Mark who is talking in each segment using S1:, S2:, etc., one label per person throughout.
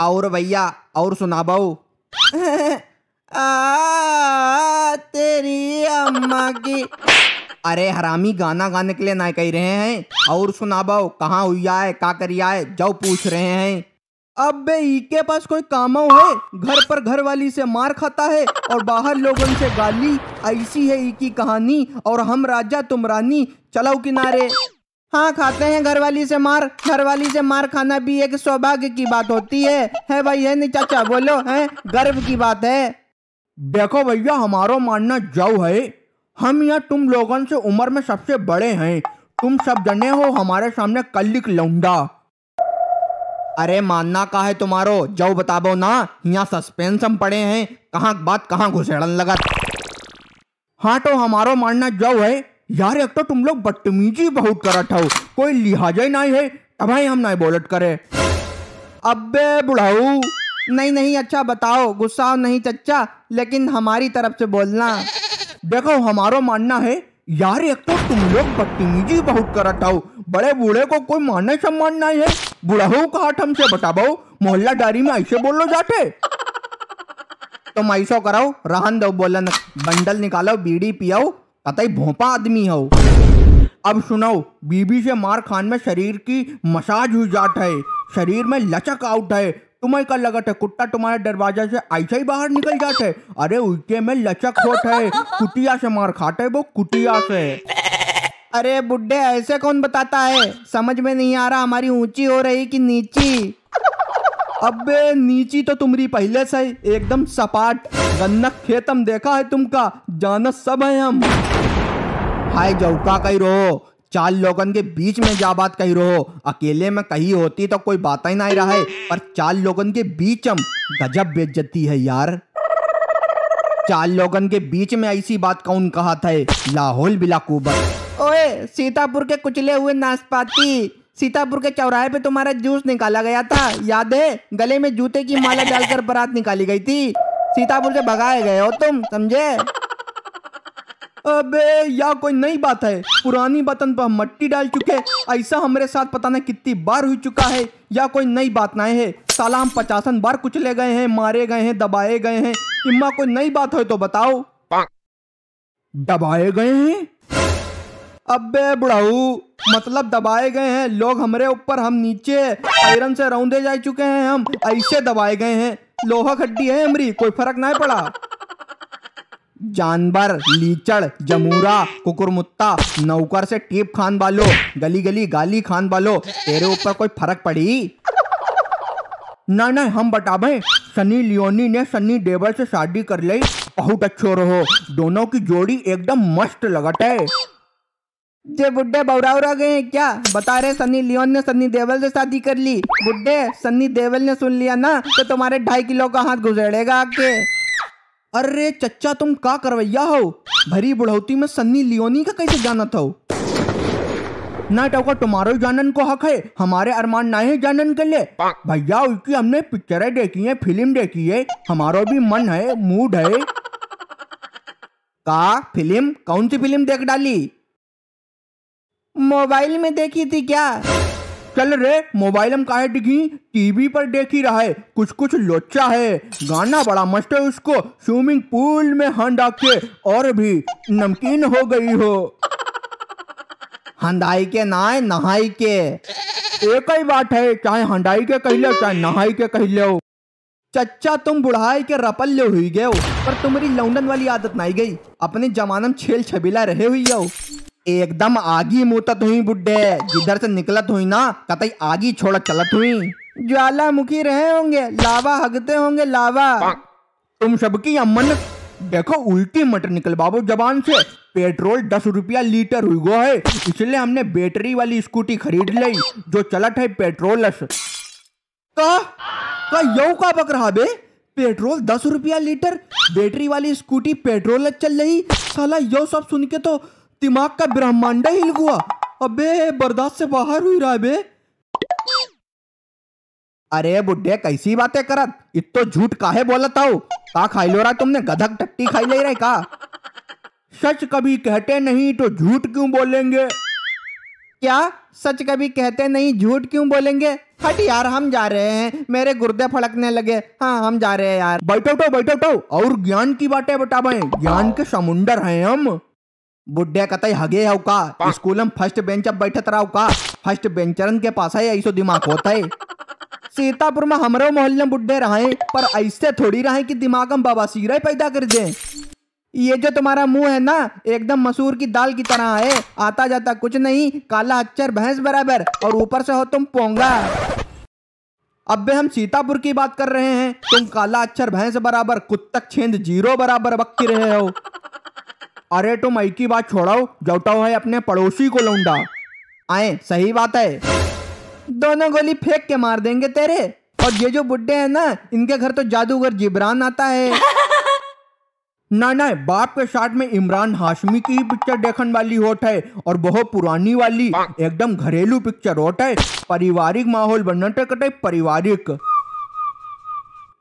S1: और भैया और सुना बहू तेरी अम्मा की अरे हरामी गाना गाने के लिए ना कह रहे हैं और सुना बहु कहाँ हुई आए का करिया है जाओ पूछ रहे हैं अब के पास कोई कामो है घर पर घर वाली से मार खाता है और बाहर लोगों से गाली ऐसी है ई की कहानी और हम राजा तुम रानी चलाओ किनारे हाँ खाते हैं घरवाली से मार घरवाली से मार खाना भी एक सौभाग्य की बात होती है है भाई है नहीं चाचा बोलो है गर्व की बात है देखो भैया हमारो मानना जाऊ है हम यहाँ तुम लोगों से उम्र में सबसे बड़े हैं तुम सब जने हो हमारे सामने कल्लिक लौंडा अरे मानना का है तुम्हारो जाओ बताबो ना यहाँ सस्पेंस हम पड़े हैं कहाँ बात कहाँ घुसेड़न लगा हाँ तो हमारो मानना जाओ है यार एक तो तुम लोग बदतमीजी बहुत कर रहा कोई लिहाजा ही नहीं है तबाही हम नहीं बोलट करे अबे बुढ़ाऊ नहीं नहीं अच्छा बताओ गुस्सा नहीं चच्चा लेकिन हमारी तरफ से बोलना देखो हमारो मानना है यार एक तो तुम लोग बदतमीजी बहुत कर रहा बड़े बूढ़े को कोई माने सम्मान नहीं है बुढ़ाऊ का हाथ हमसे बता बहु मोहल्ला डारी में ऐसे बोलो जाते तुम तो ऐसा कराओ रहन दो बोलन बंडल निकालो बीड़ी पियाओ कतई भोपा आदमी हो अब सुनो बीबी से मार खान में शरीर की मसाज हुई जाट है शरीर में लचक आउट है तुम्हें का लगत है कुत्ता तुम्हारे दरवाजा से ऐसे ही बाहर निकल जाते है अरे उल्टे में लचक होत है कुटिया से मार खाते वो कुटिया से अरे बुढ़े ऐसे कौन बताता है समझ में नहीं आ रहा हमारी ऊंची हो रही कि नीची अबे नीची तो तुम्हारी पहले से एकदम सपाट गन्नक खेतम देखा है तुमका जानस सब है हम हाय जौका कही रहो चार लोगन के बीच में जा बात कही रहो अकेले में कही होती तो कोई बात ही ना रहा है पर चार लोगन के बीच हम गजब बेचती है यार चार लोगन के बीच में ऐसी बात कौन कहा था लाहौल बिलाकूबत ओए सीतापुर के कुचले हुए नाशपाती सीतापुर के चौराहे पे तुम्हारा जूस निकाला गया था याद है गले में जूते की माला डालकर बारात निकाली गई थी सीतापुर से भगाए गए हो तुम समझे अबे या कोई नई बात है पुरानी बतन पर मट्टी डाल चुके ऐसा हमारे साथ पता नहीं कितनी बार हो चुका है या कोई नई बात ना है साला हम पचासन बार कुचले गए हैं मारे गए हैं दबाए गए हैं इम्मा कोई नई बात हो तो बताओ दबाए गए हैं अबे बुढ़ाऊ मतलब दबाए गए हैं लोग हमारे ऊपर हम नीचे आयरन से रौंदे जा चुके हैं हम ऐसे दबाए गए हैं लोहा खड्डी है हमारी कोई फर्क नहीं पड़ा जानवर लीचड़ जमूरा कुकुरमुत्ता नौकर से टीप खान बालो गली गली गाली खान बालो तेरे ऊपर कोई फर्क पड़ी ना ना हम बता भाई सनी लियोनी ने सनी देवल से शादी कर ली बहुत अच्छो रहो दोनों की जोड़ी एकदम मस्त लगत है जे बुड्ढे उरा गए क्या बता रहे सनी लियोन ने सनी देवल से शादी कर ली बुड्ढे सनी देवल ने सुन लिया ना तो तुम्हारे ढाई किलो का हाथ गुजरेगा आके अरे चचा तुम का करवैया हो भरी बुढ़ौती में सन्नी लियोनी का कैसे जाना था नाइट का जानन को हक है हमारे अरमान ना है जानन के लिए भैया उसकी हमने पिक्चरें देखी है फिल्म देखी है हमारा भी मन है मूड है का फिल्म कौन सी फिल्म देख डाली मोबाइल में देखी थी क्या चल रे मोबाइल हम कहा दिखी टीवी पर देख ही रहा है कुछ कुछ लोचा है गाना बड़ा मस्त है उसको स्विमिंग पूल में हंडा के और भी नमकीन हो गई हो हंडाई के नाय नहाई के एक ही बात है चाहे हंडाई के कह लो चाहे नहाई के कह लो चच्चा तुम बुढ़ाई के रपल ले हुई गये हो पर तुम्हारी लौंडन वाली आदत नहीं गई अपने जमानम छेल छबीला रहे हुई हो एकदम आगी मुतत हुई बुड्ढे जिधर से निकलत हुई ना कतई आगी छोड़ चलत हुई ज्वालामुखी रहे होंगे लावा हगते होंगे लावा तुम सबकी अमन देखो उल्टी मटर निकल बाबू जबान से पेट्रोल दस रुपया लीटर हुई गो है इसलिए हमने बैटरी वाली स्कूटी खरीद ली जो चलत है पेट्रोल का का यो का बक रहा बे पेट्रोल दस रुपया लीटर बैटरी वाली स्कूटी पेट्रोल चल रही साला यो सब सुन के तो दिमाग का ब्रह्मांड हिल हुआ अबे बर्दाश्त से बाहर हुई रहा बे अरे बुढ़े कैसी बातें करत इतो झूठ काहे बोलत हो का खाई लो रहा तुमने गधक टट्टी खाई ले रहे का सच कभी कहते नहीं तो झूठ क्यों बोलेंगे क्या सच कभी कहते नहीं झूठ क्यों बोलेंगे हट यार हम जा रहे हैं मेरे गुर्दे फड़कने लगे हाँ हम जा रहे हैं यार बैठो तो बैठो तो और ज्ञान की बातें बता भाई ज्ञान के समुंदर हैं हम बुढ़े कतई हगे हो का स्कूल में फर्स्ट बेंच अब बैठत तो रहा का फर्स्ट बेंचरन के पास है ऐसो दिमाग होता है सीतापुर में हमारे मोहल्ले में बुढ़े रहे पर ऐसे थोड़ी रहे कि दिमाग हम में बबासीरा पैदा कर दे ये जो तुम्हारा मुंह है ना एकदम मसूर की दाल की तरह है आता जाता कुछ नहीं काला अक्षर भैंस बराबर और ऊपर से हो तुम पोंगा अब हम सीतापुर की बात कर रहे हैं तुम काला अक्षर भैंस बराबर कुत्तक छेंद जीरो बराबर बक्की रहे हो अरे तुम तो की बात छोड़ाओ जौटाओ है अपने पड़ोसी को लौंडा आए सही बात है दोनों गोली फेंक के मार देंगे तेरे और ये जो बुड्ढे हैं ना इनके घर तो जादूगर जिब्रान आता है ना ना बाप के साथ में इमरान हाशमी की पिक्चर देखने वाली होट है और बहुत पुरानी वाली एकदम घरेलू पिक्चर होट है पारिवारिक माहौल बनने कटे पारिवारिक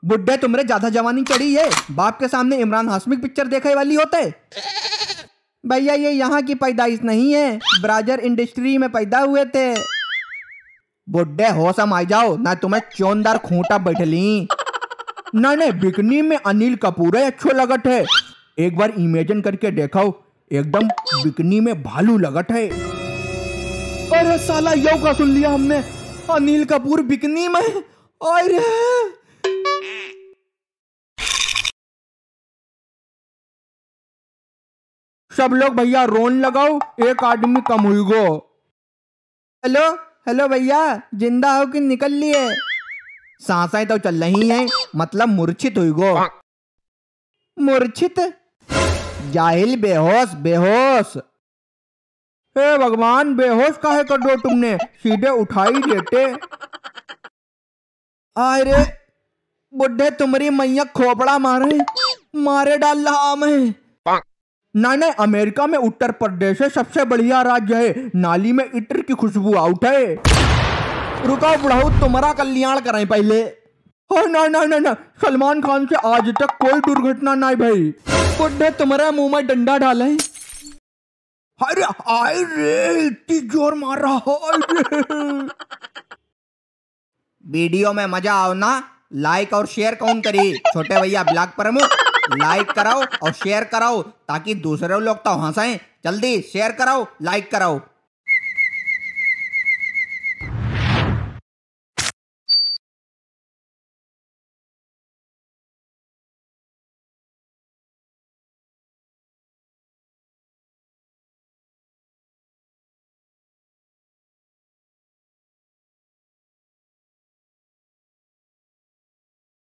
S1: बुड्ढे तुम्हारे ज्यादा जवानी चढ़ी है बाप के सामने इमरान हाशमी पिक्चर देखने वाली होते भैया ये यहाँ की पैदाइश नहीं है ब्राजर इंडस्ट्री में पैदा हुए थे बुढ़े होशम आ जाओ ना तुम्हें चौंदार खूंटा बैठ ली नहीं बिकनी में अनिल कपूर है अच्छो लगत है एक बार इमेजिन करके देखो एकदम बिकनी में भालू लगत है अरे साला यो का सुन लिया हमने अनिल कपूर बिकनी में अरे सब लोग भैया रोन लगाओ एक आदमी कम हुई गो हेलो हेलो भैया जिंदा हो कि निकल लिए सांसें तो चल रही हैं मतलब मूर्छित हुई गो मूर्छित जाहिल बेहोश बेहोश हे भगवान बेहोश काहे कर दो तुमने सीधे उठाई देते अरे बुढ़े तुम्हारी मैया खोपड़ा मारे मारे डाल रहा मैं नहीं नहीं अमेरिका में उत्तर प्रदेश है सबसे बढ़िया राज्य है नाली में इटर की खुशबू आउट है रुका बुढ़ाओ तुम्हारा कल्याण करें पहले हो ना ना ना ना सलमान खान से आज तक कोई दुर्घटना नहीं भाई बुढ़े तुम्हारे मुंह में डंडा डाले अरे आए रे इतनी जोर मार रहा वीडियो में मजा आओ ना लाइक और शेयर कौन करी छोटे भैया ब्लॉग प्रमुख लाइक कराओ और शेयर कराओ ताकि दूसरे लोग तो हंसाएं जल्दी शेयर कराओ लाइक कराओ